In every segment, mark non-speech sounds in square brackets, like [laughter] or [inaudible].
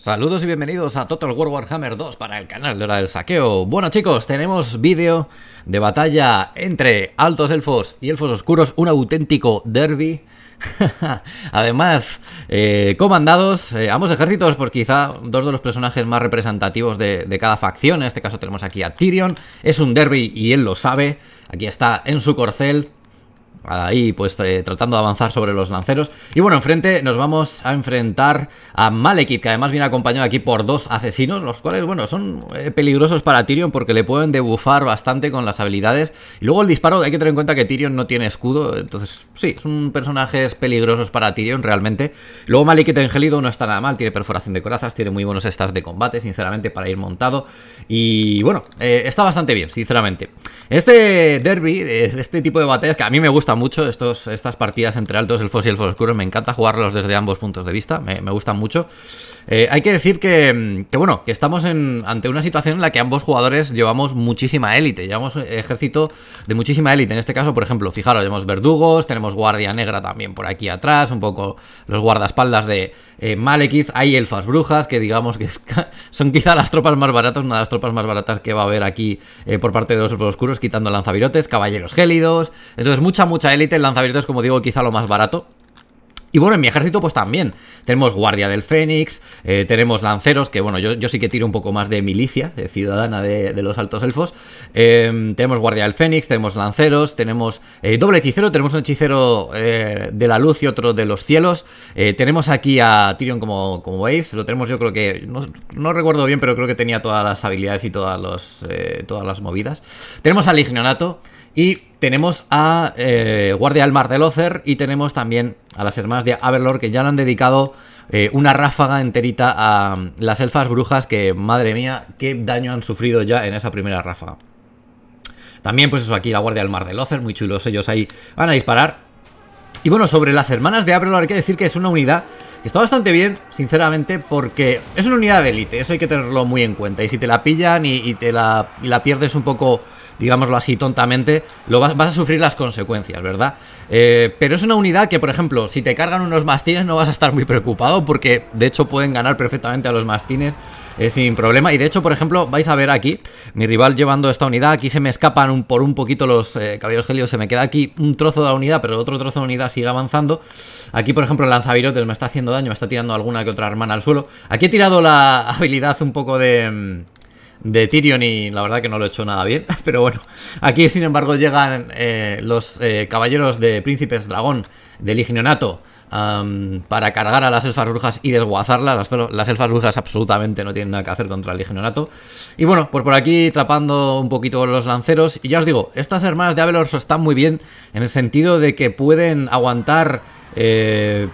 Saludos y bienvenidos a Total War Warhammer 2 para el canal de Hora del Saqueo. Bueno chicos, tenemos vídeo de batalla entre altos elfos y elfos oscuros, un auténtico derby. [laughs] Además, eh, comandados eh, ambos ejércitos por quizá dos de los personajes más representativos de, de cada facción. En este caso tenemos aquí a Tyrion. Es un derby y él lo sabe. Aquí está en su corcel ahí pues eh, tratando de avanzar sobre los lanceros. Y bueno, enfrente nos vamos a enfrentar a Malekith, que además viene acompañado aquí por dos asesinos, los cuales, bueno, son eh, peligrosos para Tyrion porque le pueden debufar bastante con las habilidades. Y luego el disparo, hay que tener en cuenta que Tyrion no tiene escudo, entonces sí, son personajes peligrosos para Tyrion realmente. Luego Malekith engelido no está nada mal, tiene perforación de corazas, tiene muy buenos stats de combate, sinceramente, para ir montado. Y bueno, eh, está bastante bien, sinceramente. Este derby, este tipo de batallas que a mí me gusta mucho estos, estas partidas entre altos, elfos y elfos oscuros, Me encanta jugarlos desde ambos puntos de vista. Me, me gustan mucho. Eh, hay que decir que, bueno, que estamos en, ante una situación en la que ambos jugadores llevamos muchísima élite. Llevamos ejército de muchísima élite. En este caso, por ejemplo, fijaros, tenemos verdugos, tenemos guardia negra también por aquí atrás, un poco los guardaespaldas de eh, Malekith. Hay elfas brujas que digamos que son quizá las tropas más baratas, una de las tropas más baratas que va a haber aquí eh, por parte de los oscuros, quitando lanzavirotes, caballeros gélidos. Entonces, mucha, mucha mucha élite, el es como digo, quizá lo más barato. Y bueno, en mi ejército pues también. Tenemos Guardia del Fénix, eh, tenemos Lanceros, que bueno, yo, yo, sí que tiro un poco más de milicia, de ciudadana de, los Altos Elfos. Eh, tenemos Guardia del Fénix, tenemos Lanceros, tenemos eh, doble hechicero, tenemos un hechicero de la luz y otro de los cielos. tenemos aquí a Tyrion como, como veis, lo tenemos yo creo que, no, no, recuerdo bien, pero creo que tenía todas las habilidades y todas, los, todas las movidas. Tenemos al Ignorato y tenemos a eh, Guardia del Mar de Lozer y tenemos también a las hermanas de Averlord que ya le han dedicado eh, una ráfaga enterita a mm, las elfas brujas que, madre mía, qué daño han sufrido ya en esa primera ráfaga. También, pues eso, aquí la Guardia del Mar de Lozer, muy chulos ellos ahí, van a disparar. Y bueno, sobre las hermanas de Averlord hay que decir que es una unidad que Está bastante bien, sinceramente, porque es una unidad de élite, eso hay que tenerlo muy en cuenta. Y si te la pillan y, te la, y la, pierdes un poco digámoslo así tontamente, lo vas, a sufrir las consecuencias, ¿verdad? Eh, pero es una unidad que, por ejemplo, si te cargan unos mastines no vas a estar muy preocupado porque de hecho pueden ganar perfectamente a los mastines eh, sin problema. Y de hecho, por ejemplo, vais a ver aquí mi rival llevando esta unidad. Aquí se me escapan por un poquito los eh, caballos helios Se me queda aquí un trozo de la unidad, pero el otro trozo de la unidad sigue avanzando. Aquí, por ejemplo, el lanzavirotes me está haciendo daño, me está tirando alguna que otra hermana al suelo. Aquí he tirado la [laughs] habilidad un poco de mm, de Tyrion y la verdad que no lo he hecho nada bien. [laughs] Pero bueno, aquí sin embargo llegan eh, los eh, caballeros de Príncipes Dragón del Ignionato. para cargar a las elfas brujas y desguazarlas. Las, las, elfas brujas absolutamente no tienen nada que hacer contra el Igneonato. Y bueno, pues por aquí trapando un poquito los lanceros. Y ya os digo, estas hermanas de Avelorso están muy bien en el sentido de que pueden aguantar... Eh,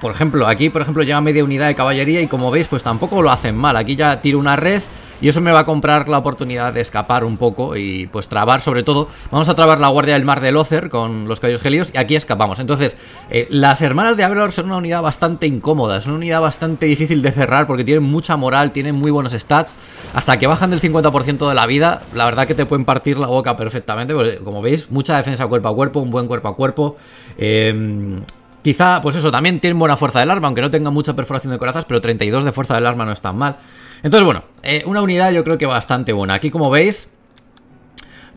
por ejemplo, aquí por ejemplo llega media unidad de caballería y como veis pues tampoco lo hacen mal. Aquí ya tiro una red y eso me va a comprar la oportunidad de escapar un poco y pues trabar sobre todo. Vamos a trabar la guardia del mar de Lozer con los caballos gélidos y aquí escapamos. Entonces, eh, las hermanas de Avalor son una unidad bastante incómoda, es una unidad bastante difícil de cerrar porque tienen mucha moral, tienen muy buenos stats. Hasta que bajan del 50% de la vida, la verdad que te pueden partir la boca perfectamente, como veis, mucha defensa cuerpo a cuerpo, un buen cuerpo a cuerpo. Eh, Quizá, pues eso, también tiene buena fuerza del arma, aunque no tenga mucha perforación de corazas, pero 32 de fuerza del arma no es tan mal. Entonces, bueno, eh, una unidad yo creo que bastante buena. Aquí, como veis,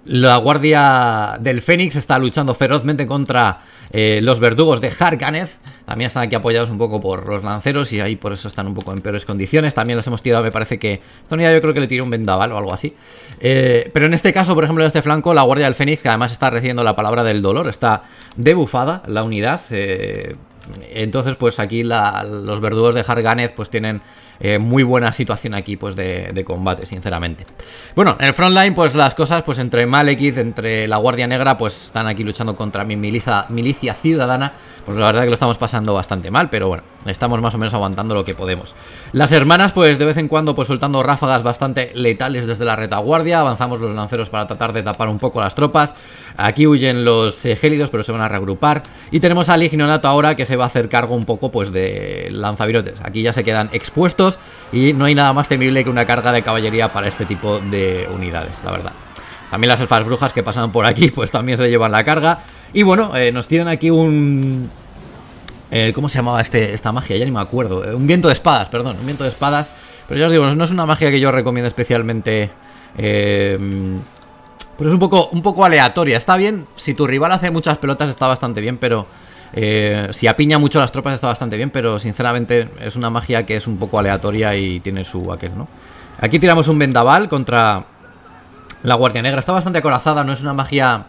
la Guardia del Fénix está luchando ferozmente contra eh, los verdugos de Harkanez. También están aquí apoyados un poco por los lanceros y ahí por eso están un poco en peores condiciones. También los hemos tirado, me parece que... Esta unidad yo creo que le tiró un vendaval o algo así. Eh, pero en este caso, por ejemplo, en este flanco, la Guardia del Fénix, que además está recibiendo la palabra del dolor, está debufada la unidad. Eh, entonces, pues aquí los verdugos de Harganeth pues tienen eh, muy buena situación aquí pues de, combate, sinceramente. Bueno, en el frontline pues las cosas pues entre Malekith, entre la Guardia Negra pues están aquí luchando contra mi milicia ciudadana, pues la verdad que lo estamos pasando bastante mal, pero bueno, estamos más o menos aguantando lo que podemos. Las hermanas pues de vez en cuando pues soltando ráfagas bastante letales desde la retaguardia, avanzamos los lanceros para tratar de tapar un poco las tropas, aquí huyen los gélidos pero se van a reagrupar y tenemos al Ignonato ahora que se va a hacer cargo un poco pues de lanzavirotes, aquí ya se quedan expuestos y no hay nada más temible que una carga de caballería para este tipo de unidades, la verdad. También las elfas brujas que pasan por aquí pues también se llevan la carga. Y bueno, eh, nos tienen aquí un... Eh, ¿Cómo se llamaba este, esta magia? Ya ni me acuerdo. Eh, un viento de espadas, perdón, un viento de espadas. Pero ya os digo, no es una magia que yo recomiendo especialmente... pero es un poco, un poco aleatoria. Está bien, si tu rival hace muchas pelotas está bastante bien, pero eh, si apiña mucho las tropas está bastante bien, pero sinceramente es una magia que es un poco aleatoria y tiene su aquel, ¿no? Aquí tiramos un vendaval contra la Guardia Negra. Está bastante acorazada, no es una magia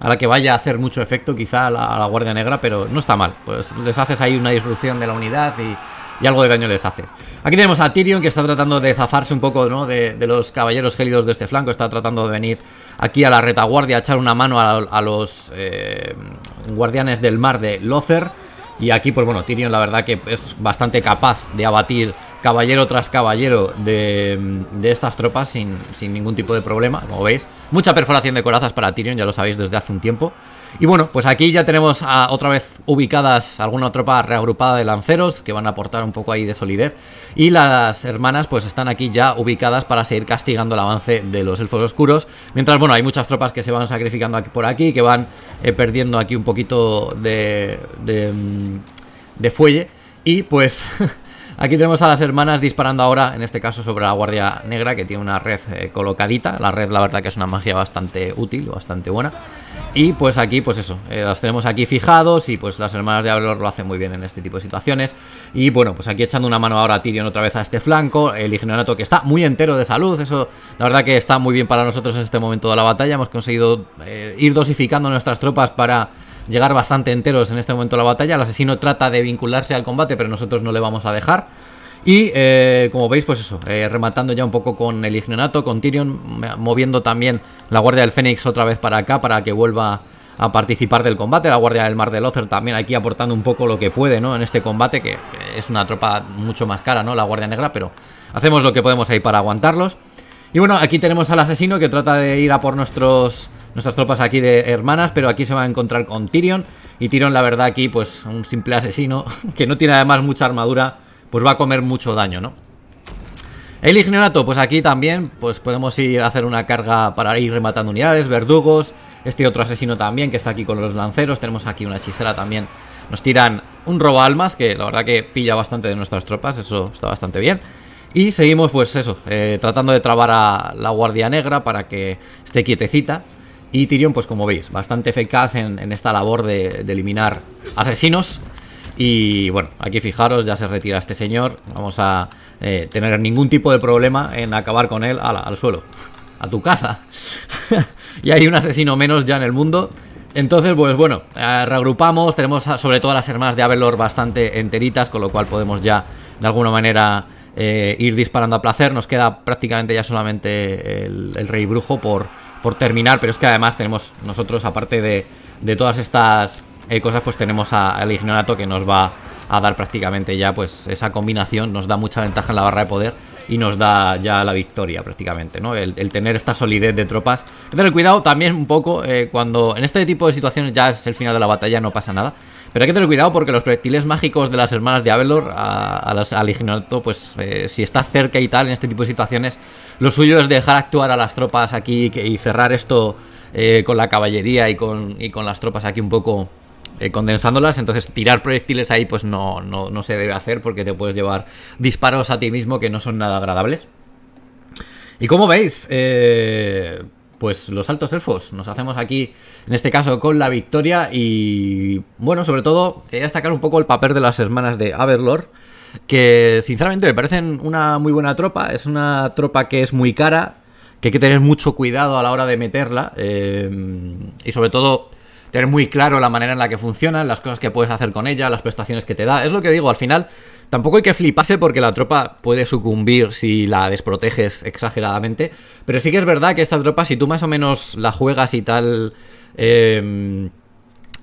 a la que vaya a hacer mucho efecto quizá a la, Guardia Negra, pero no está mal. Pues les haces ahí una disrupción de la unidad y, algo de daño les haces. Aquí tenemos a Tyrion que está tratando de zafarse un poco ¿no? de, de los caballeros gélidos de este flanco, está tratando de venir aquí a la retaguardia echar una mano a, los eh, guardianes del mar de Lothar. Y aquí, pues bueno, Tyrion la verdad que es bastante capaz de abatir caballero tras caballero de, estas tropas sin, sin, ningún tipo de problema, como veis. Mucha perforación de corazas para Tyrion, ya lo sabéis desde hace un tiempo. Y bueno, pues aquí ya tenemos a, otra vez ubicadas alguna tropa reagrupada de lanceros que van a aportar un poco ahí de solidez. Y las hermanas pues están aquí ya ubicadas para seguir castigando el avance de los elfos oscuros. Mientras, bueno, hay muchas tropas que se van sacrificando por aquí, que van eh, perdiendo aquí un poquito de, de, mm, fuelle. Y pues... [laughs] Aquí tenemos a las hermanas disparando ahora, en este caso sobre la Guardia Negra, que tiene una red eh, colocadita. La red, la verdad, que es una magia bastante útil, bastante buena. Y pues aquí, pues eso, eh, las tenemos aquí fijados y pues las hermanas de Avalor lo hacen muy bien en este tipo de situaciones. Y bueno, pues aquí echando una mano ahora a Tyrion otra vez a este flanco, el Ignorato que está muy entero de salud, eso la verdad que está muy bien para nosotros en este momento de la batalla, hemos conseguido eh, ir dosificando nuestras tropas para llegar bastante enteros en este momento de la batalla, el asesino trata de vincularse al combate pero nosotros no le vamos a dejar. Y eh, como veis, pues eso, eh, rematando ya un poco con el Ignenato, con Tyrion, mm, eh, moviendo también la Guardia del Fénix otra vez para acá para que vuelva a participar del combate. La Guardia del Mar de Lothar también aquí aportando un poco lo que puede, ¿no? En este combate, que es una tropa mucho más cara, ¿no? La Guardia Negra, pero hacemos lo que podemos ahí para aguantarlos. Y bueno, aquí tenemos al asesino que trata de ir a por nuestros, nuestras tropas aquí de hermanas, pero aquí se va a encontrar con Tyrion. Y Tyrion, la verdad, aquí, pues un simple asesino [laughs] que no tiene además mucha armadura pues va a comer mucho daño, ¿no? El ignorato, pues aquí también pues podemos ir a hacer una carga para ir rematando unidades, verdugos, este otro asesino también que está aquí con los lanceros, tenemos aquí una hechicera también. Nos tiran un robo almas que la verdad que pilla bastante de nuestras tropas, eso está bastante bien. Y seguimos pues eso, eh, tratando de trabar a la guardia negra para que esté quietecita. Y Tyrion pues como veis, bastante eficaz en, esta labor de eliminar asesinos. Y bueno, aquí fijaros, ya se retira este señor. Vamos a eh, tener ningún tipo de problema en acabar con él. al suelo, a tu casa. [laughs] y hay un asesino menos ya en el mundo. Entonces, pues bueno, eh, reagrupamos. Tenemos sobre todo las hermanas de Avelor bastante enteritas, con lo cual podemos ya de alguna manera eh, ir disparando a placer. Nos queda prácticamente ya solamente el, el rey brujo por, por terminar, pero es que además tenemos nosotros, aparte de, de todas estas eh, cosas, pues tenemos al Ignorato que nos va a dar prácticamente ya pues esa combinación, nos da mucha ventaja en la barra de poder y nos da ya la victoria prácticamente, ¿no? El, tener esta solidez de tropas. Hay que tener cuidado también un poco eh, cuando en este tipo de situaciones ya es el final de la batalla, no pasa nada. Pero hay que tener cuidado porque los proyectiles mágicos de las hermanas de Avelor a, al Ignorato, pues eh, si está cerca y tal en este tipo de situaciones, lo suyo es dejar actuar a las tropas aquí y, cerrar esto eh, con la caballería y con, y con las tropas aquí un poco eh, condensándolas, entonces tirar proyectiles ahí pues no, no, se debe hacer porque te puedes llevar disparos a ti mismo que no son nada agradables. Y como veis, eh, pues los altos elfos. Nos hacemos aquí, en este caso, con la victoria. Y bueno, sobre todo, quería destacar un poco el papel de las hermanas de Averlord. Que sinceramente me parecen una muy buena tropa. Es una tropa que es muy cara. Que hay que tener mucho cuidado a la hora de meterla. Eh, y sobre todo, tener muy claro la manera en la que funcionan, las cosas que puedes hacer con ella, las prestaciones que te da. Es lo que digo, al final tampoco hay que fliparse porque la tropa puede sucumbir si la desproteges exageradamente, pero sí que es verdad que esta tropa, si tú más o menos la juegas y tal... Eh,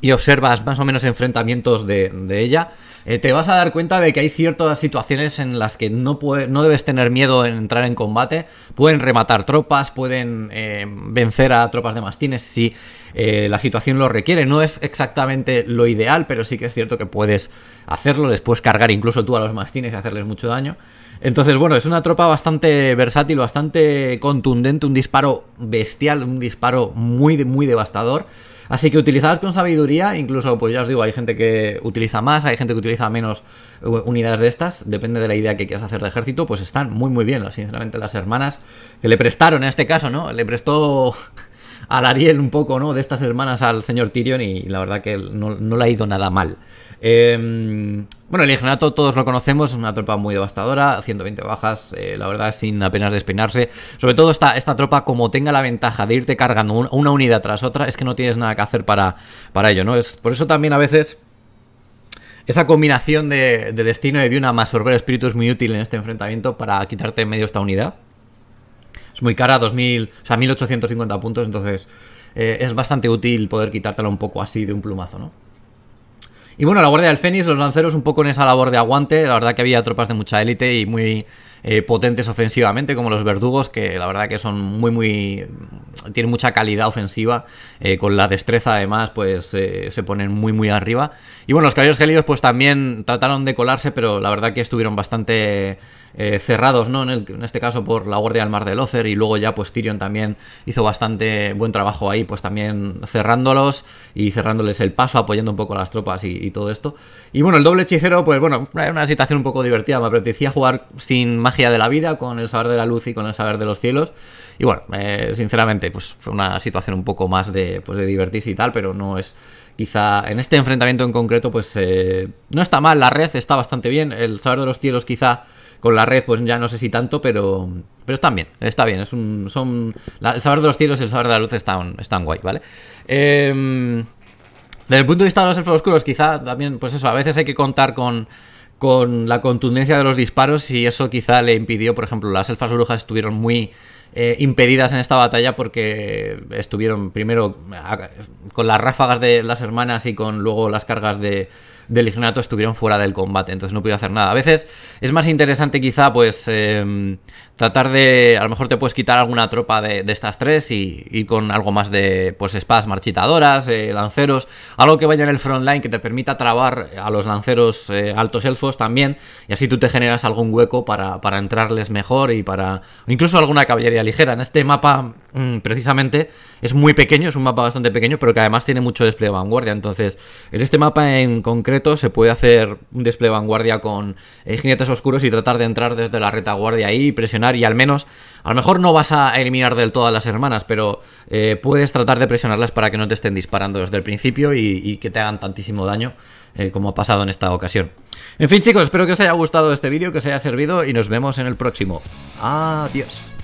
y observas más o menos enfrentamientos de, ella, eh, te vas a dar cuenta de que hay ciertas situaciones en las que no, no debes tener miedo en entrar en combate. Pueden rematar tropas, pueden eh, vencer a tropas de mastines si eh, la situación lo requiere. No es exactamente lo ideal, pero sí que es cierto que puedes hacerlo. Después cargar incluso tú a los mastines y hacerles mucho daño. Entonces, bueno, es una tropa bastante versátil, bastante contundente, un disparo bestial, un disparo muy, muy devastador. Así que utilizadas con sabiduría, incluso, pues ya os digo, hay gente que utiliza más, hay gente que utiliza menos eh, unidades de estas, depende de la idea que quieras hacer de ejército, pues están muy, muy bien, sinceramente, las hermanas que le prestaron en este caso, ¿no? Le prestó a [laughs] Ariel un poco, ¿no? De estas hermanas al señor Tyrion y la verdad que no, no le ha ido nada mal. Em, bueno, el Ingenato todos lo conocemos, es una tropa muy devastadora, 120 bajas, eh, la verdad, sin apenas despeinarse. Sobre todo esta, esta tropa, como tenga la ventaja de irte cargando una unidad tras otra, es que no tienes nada que hacer para, para ello, ¿no? Es, por eso también a veces esa combinación de, destino de Viuna más sorber espíritu es muy útil en este enfrentamiento para quitarte en medio esta unidad. Es muy cara, 2000, o sea, 1850 puntos, entonces eh, es bastante útil poder quitártela un poco así de un plumazo, ¿no? Y bueno, la Guardia del Fénix, los lanceros un poco en esa labor de aguante, la verdad que había tropas de mucha élite y muy eh, potentes ofensivamente, como los verdugos, que la verdad que son muy, muy... tienen mucha calidad ofensiva, eh, con la destreza además, pues eh, se ponen muy, muy arriba. Y bueno, los caballeros gélidos pues también trataron de colarse, pero la verdad que estuvieron bastante eh, cerrados, ¿no? En, este caso por la guardia del mar de Lothar y luego ya pues Tyrion también hizo bastante buen trabajo ahí, pues también cerrándolos y cerrándoles el paso, apoyando un poco a las tropas y, todo esto. Y bueno, el doble hechicero, pues bueno, era una situación un poco divertida, me apetecía jugar sin magia de la vida, con el saber de la luz y con el saber de los cielos. Y bueno, eh, sinceramente, pues fue una situación un poco más de, pues, de divertirse y tal, pero no es quizá en este enfrentamiento en concreto, pues eh, no está mal, la red está bastante bien, el saber de los cielos quizá con la red, pues ya no sé si tanto, pero, pero están bien, está bien. Es un, son, el saber de los cielos y el saber de la luz están, están guay, ¿vale? Em, desde el punto de vista de los elfos oscuros, quizá también, pues eso, a veces hay que contar con, con la contundencia de los disparos y eso quizá le impidió, por ejemplo, las elfas brujas estuvieron muy eh, impedidas en esta batalla porque estuvieron primero con las ráfagas de las hermanas y con luego las cargas de, del ignato estuvieron fuera del combate, entonces no pude hacer nada. A veces es más interesante quizá pues em, tratar de, a lo mejor te puedes quitar alguna tropa de, estas tres y con algo más de pues espadas marchitadoras, eh, lanceros, algo que vaya en el front line que te permita trabar a los lanceros eh, altos elfos también y así tú te generas algún hueco para, para entrarles mejor y para incluso alguna caballería ligera. En este mapa, mm, precisamente, es muy pequeño, es un mapa bastante pequeño, pero que además tiene mucho despliegue vanguardia. Entonces, en este mapa en concreto se puede hacer un despliegue vanguardia con eh, jinetes oscuros y tratar de entrar desde la retaguardia ahí y presionar. Y al menos, a lo mejor no vas a eliminar del todo a las hermanas, pero eh, puedes tratar de presionarlas para que no te estén disparando desde el principio y, que te hagan tantísimo daño. Eh, como ha pasado en esta ocasión. En fin chicos, espero que os haya gustado este vídeo, que os haya servido y nos vemos en el próximo. Adiós.